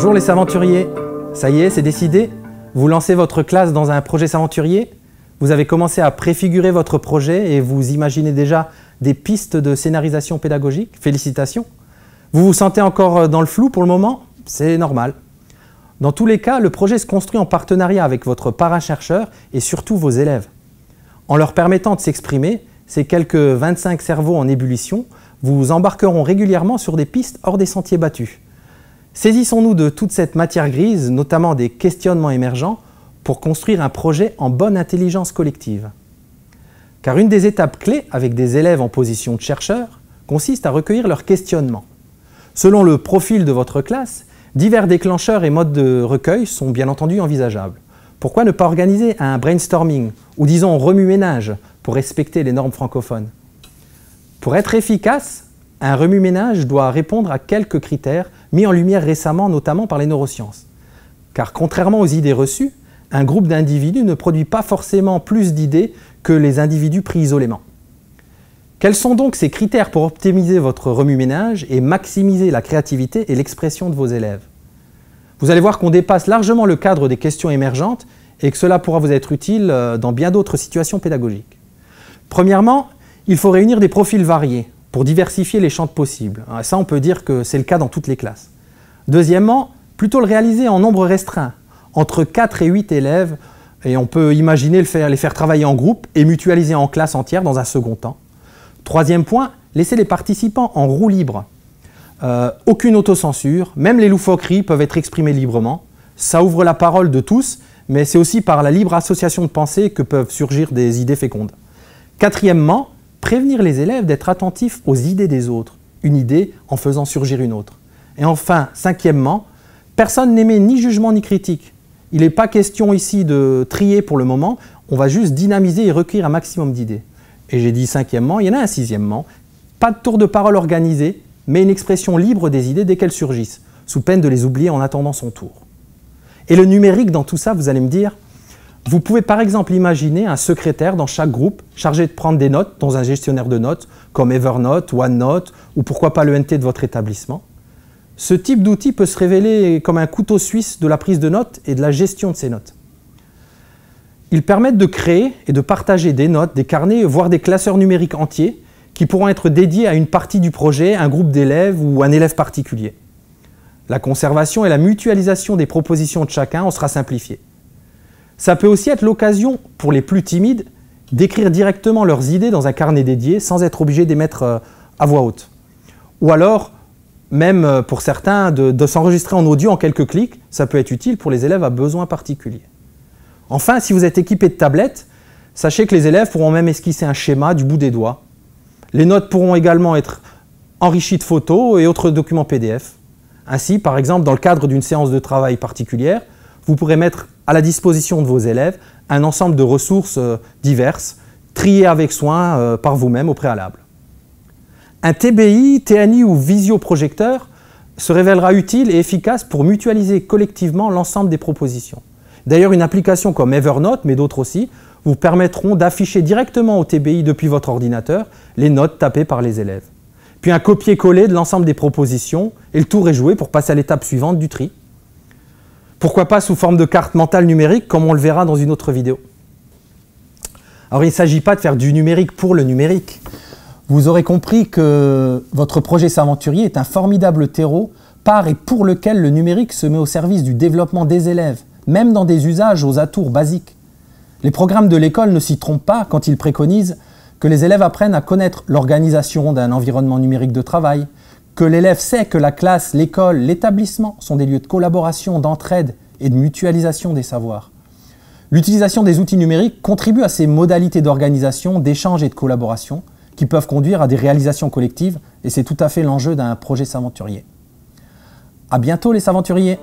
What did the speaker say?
Bonjour les saventuriers Ça y est, c'est décidé Vous lancez votre classe dans un projet saventurier Vous avez commencé à préfigurer votre projet et vous imaginez déjà des pistes de scénarisation pédagogique Félicitations Vous vous sentez encore euh, dans le flou pour le moment C'est normal. Dans tous les cas, le projet se construit en partenariat avec votre parachercheur et surtout vos élèves. En leur permettant de s'exprimer, ces quelques 25 cerveaux en ébullition vous embarqueront régulièrement sur des pistes hors des sentiers battus. Saisissons-nous de toute cette matière grise, notamment des questionnements émergents, pour construire un projet en bonne intelligence collective. Car une des étapes clés avec des élèves en position de chercheurs consiste à recueillir leurs questionnements. Selon le profil de votre classe, divers déclencheurs et modes de recueil sont bien entendu envisageables. Pourquoi ne pas organiser un brainstorming, ou disons remue-ménage, pour respecter les normes francophones Pour être efficace, un remue-ménage doit répondre à quelques critères mis en lumière récemment notamment par les neurosciences. Car contrairement aux idées reçues, un groupe d'individus ne produit pas forcément plus d'idées que les individus pris isolément. Quels sont donc ces critères pour optimiser votre remue-ménage et maximiser la créativité et l'expression de vos élèves Vous allez voir qu'on dépasse largement le cadre des questions émergentes et que cela pourra vous être utile euh, dans bien d'autres situations pédagogiques. Premièrement, il faut réunir des profils variés, pour diversifier les champs de possibles. Hein, ça, on peut dire que c'est le cas dans toutes les classes. Deuxièmement, plutôt le réaliser en nombre restreint, entre 4 et 8 élèves, et on peut imaginer le faire, les faire travailler en groupe et mutualiser en classe entière dans un second temps. Troisième point, laisser les participants en roue libre. Euh, aucune autocensure, même les loufoqueries peuvent être exprimées librement. Ça ouvre la parole de tous, mais c'est aussi par la libre association de pensée que peuvent surgir des idées fécondes. Quatrièmement, Prévenir les élèves d'être attentifs aux idées des autres, une idée en faisant surgir une autre. Et enfin, cinquièmement, personne n'émet ni jugement ni critique. Il n'est pas question ici de trier pour le moment, on va juste dynamiser et recueillir un maximum d'idées. Et j'ai dit cinquièmement, il y en a un sixièmement, pas de tour de parole organisé, mais une expression libre des idées dès qu'elles surgissent, sous peine de les oublier en attendant son tour. Et le numérique dans tout ça, vous allez me dire, vous pouvez par exemple imaginer un secrétaire dans chaque groupe chargé de prendre des notes dans un gestionnaire de notes comme Evernote, OneNote ou pourquoi pas le NT de votre établissement. Ce type d'outil peut se révéler comme un couteau suisse de la prise de notes et de la gestion de ces notes. Ils permettent de créer et de partager des notes, des carnets, voire des classeurs numériques entiers qui pourront être dédiés à une partie du projet, un groupe d'élèves ou un élève particulier. La conservation et la mutualisation des propositions de chacun en sera simplifiée. Ça peut aussi être l'occasion pour les plus timides d'écrire directement leurs idées dans un carnet dédié sans être obligé d'émettre euh, à voix haute. Ou alors, même euh, pour certains, de, s'enregistrer en audio en quelques clics, ça peut être utile pour les élèves à besoins particuliers. Enfin, si vous êtes équipé de tablettes, sachez que les élèves pourront même esquisser un schéma du bout des doigts. Les notes pourront également être enrichies de photos et autres documents PDF. Ainsi, par exemple, dans le cadre d'une séance de travail particulière, vous pourrez mettre à la disposition de vos élèves un ensemble de ressources euh, diverses, triées avec soin euh, par vous-même au préalable. Un TBI, TNI ou visioprojecteur se révélera utile et efficace pour mutualiser collectivement l'ensemble des propositions. D'ailleurs, une application comme Evernote, mais d'autres aussi, vous permettront d'afficher directement au TBI depuis votre ordinateur les notes tapées par les élèves. Puis un copier-coller de l'ensemble des propositions et le tour est joué pour passer à l'étape suivante du tri. Pourquoi pas sous forme de carte mentale numérique, comme on le verra dans une autre vidéo. Alors il ne s'agit pas de faire du numérique pour le numérique. Vous aurez compris que votre projet S'Aventurier est un formidable terreau par et pour lequel le numérique se met au service du développement des élèves, même dans des usages aux atours basiques. Les programmes de l'école ne s'y trompent pas quand ils préconisent que les élèves apprennent à connaître l'organisation d'un environnement numérique de travail, que l'élève sait que la classe, l'école, l'établissement sont des lieux de collaboration, d'entraide et de mutualisation des savoirs. L'utilisation des outils numériques contribue à ces modalités d'organisation, d'échange et de collaboration qui peuvent conduire à des réalisations collectives et c'est tout à fait l'enjeu d'un projet s'aventurier. À bientôt les s'aventuriers!